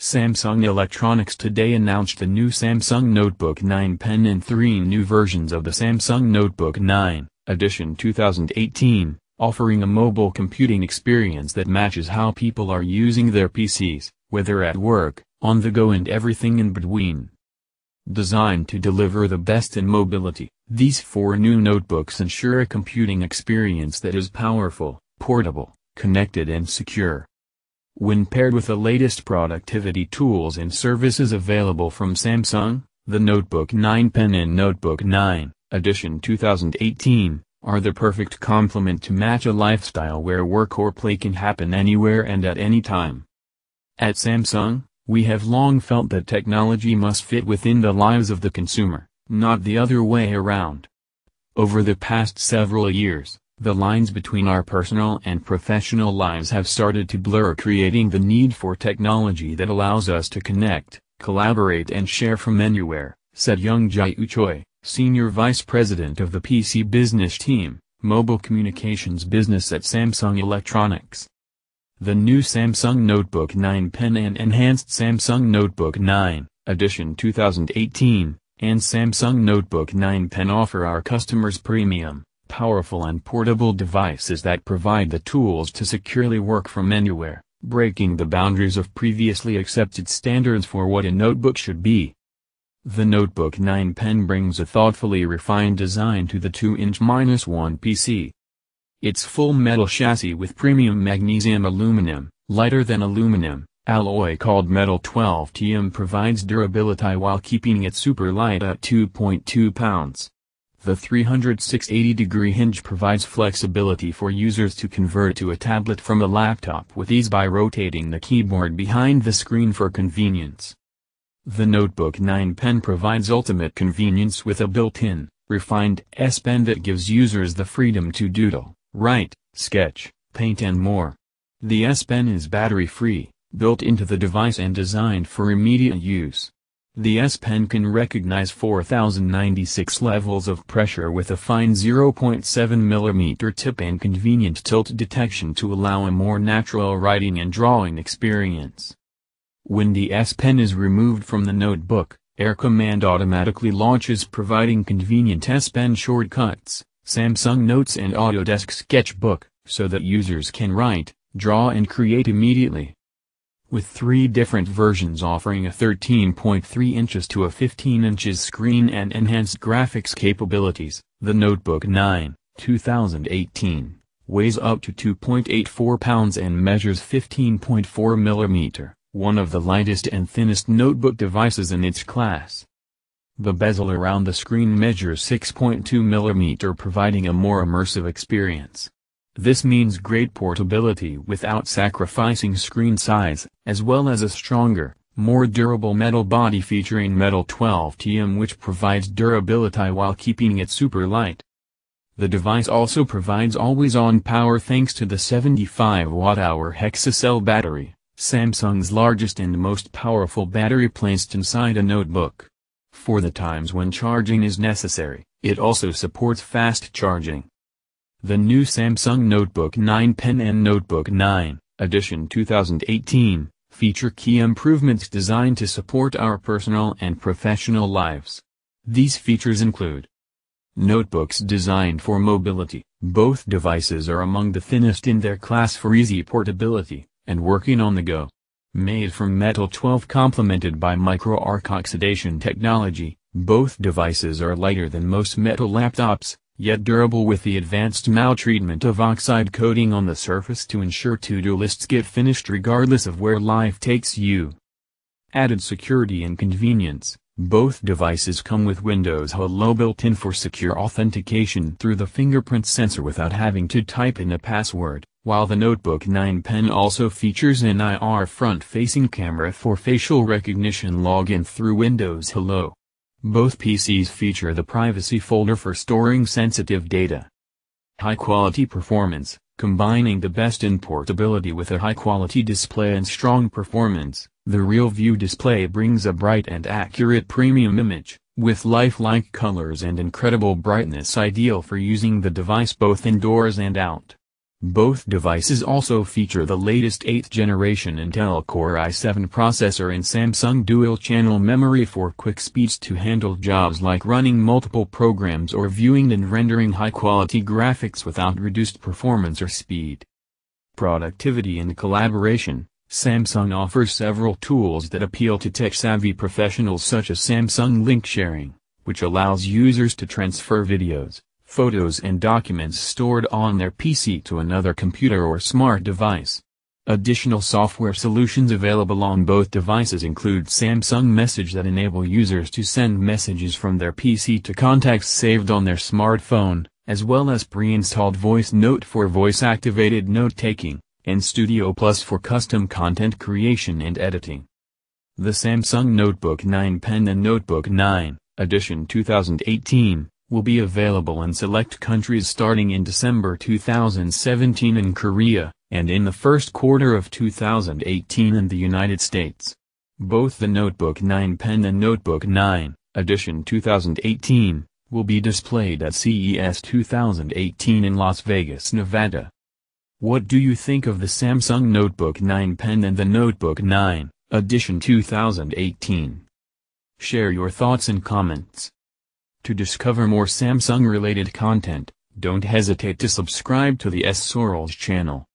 Samsung Electronics today announced the new Samsung Notebook 9 Pen and three new versions of the Samsung Notebook 9 Edition 2018, offering a mobile computing experience that matches how people are using their PCs, whether at work, on the go and everything in between. Designed to deliver the best in mobility, these four new notebooks ensure a computing experience that is powerful, portable, connected and secure. When paired with the latest productivity tools and services available from Samsung, the Notebook 9 Pen and Notebook 9, Edition 2018, are the perfect complement to match a lifestyle where work or play can happen anywhere and at any time. At Samsung, we have long felt that technology must fit within the lives of the consumer, not the other way around. Over the past several years, the lines between our personal and professional lives have started to blur creating the need for technology that allows us to connect, collaborate and share from anywhere, said Young Jae Choi, Senior Vice President of the PC Business Team, Mobile Communications Business at Samsung Electronics. The new Samsung Notebook 9 Pen and Enhanced Samsung Notebook 9, Edition 2018, and Samsung Notebook 9 Pen offer our customers premium powerful and portable devices that provide the tools to securely work from anywhere, breaking the boundaries of previously accepted standards for what a notebook should be. The Notebook 9 pen brings a thoughtfully refined design to the 2-inch-1 PC. Its full metal chassis with premium magnesium aluminum, lighter than aluminum, alloy called metal 12TM provides durability while keeping it super light at 2.2 pounds. The 360-degree hinge provides flexibility for users to convert to a tablet from a laptop with ease by rotating the keyboard behind the screen for convenience. The Notebook 9 pen provides ultimate convenience with a built-in, refined S Pen that gives users the freedom to doodle, write, sketch, paint and more. The S Pen is battery-free, built into the device and designed for immediate use. The S-Pen can recognize 4096 levels of pressure with a fine 0.7 mm tip and convenient tilt detection to allow a more natural writing and drawing experience. When the S-Pen is removed from the notebook, Air Command automatically launches providing convenient S-Pen shortcuts, Samsung Notes and Autodesk Sketchbook, so that users can write, draw and create immediately with three different versions offering a 13.3 inches to a 15 inches screen and enhanced graphics capabilities. The Notebook 9, 2018, weighs up to 2.84 pounds and measures 15.4 millimeter, one of the lightest and thinnest notebook devices in its class. The bezel around the screen measures 6.2 mm providing a more immersive experience. This means great portability without sacrificing screen size, as well as a stronger, more durable metal body featuring metal 12TM which provides durability while keeping it super light. The device also provides always-on power thanks to the 75Wh hexacell battery, Samsung's largest and most powerful battery placed inside a notebook. For the times when charging is necessary, it also supports fast charging. The new Samsung Notebook 9 Pen and Notebook 9, Edition 2018, feature key improvements designed to support our personal and professional lives. These features include Notebooks designed for mobility. Both devices are among the thinnest in their class for easy portability, and working on the go. Made from metal 12 complemented by micro-arc oxidation technology, both devices are lighter than most metal laptops, yet durable with the advanced maltreatment of oxide coating on the surface to ensure to-do lists get finished regardless of where life takes you. Added security and convenience, both devices come with Windows Hello built-in for secure authentication through the fingerprint sensor without having to type in a password, while the Notebook 9 Pen also features an IR front-facing camera for facial recognition login through Windows Hello. Both PCs feature the privacy folder for storing sensitive data. High-quality performance, combining the best in portability with a high-quality display and strong performance, the RealView display brings a bright and accurate premium image, with lifelike colors and incredible brightness ideal for using the device both indoors and out. Both devices also feature the latest 8th generation Intel Core i7 processor and Samsung dual-channel memory for quick speeds to handle jobs like running multiple programs or viewing and rendering high-quality graphics without reduced performance or speed. Productivity and collaboration Samsung offers several tools that appeal to tech-savvy professionals such as Samsung Link Sharing, which allows users to transfer videos photos and documents stored on their PC to another computer or smart device. Additional software solutions available on both devices include Samsung Message that enable users to send messages from their PC to contacts saved on their smartphone, as well as pre-installed Voice Note for voice-activated note-taking, and Studio Plus for custom content creation and editing. The Samsung Notebook 9 Pen and Notebook 9, Edition 2018, will be available in select countries starting in December 2017 in Korea, and in the first quarter of 2018 in the United States. Both the Notebook 9 Pen and Notebook 9, Edition 2018, will be displayed at CES 2018 in Las Vegas, Nevada. What do you think of the Samsung Notebook 9 Pen and the Notebook 9, Edition 2018? Share your thoughts and comments. To discover more Samsung-related content, don't hesitate to subscribe to the S. Sorrels channel.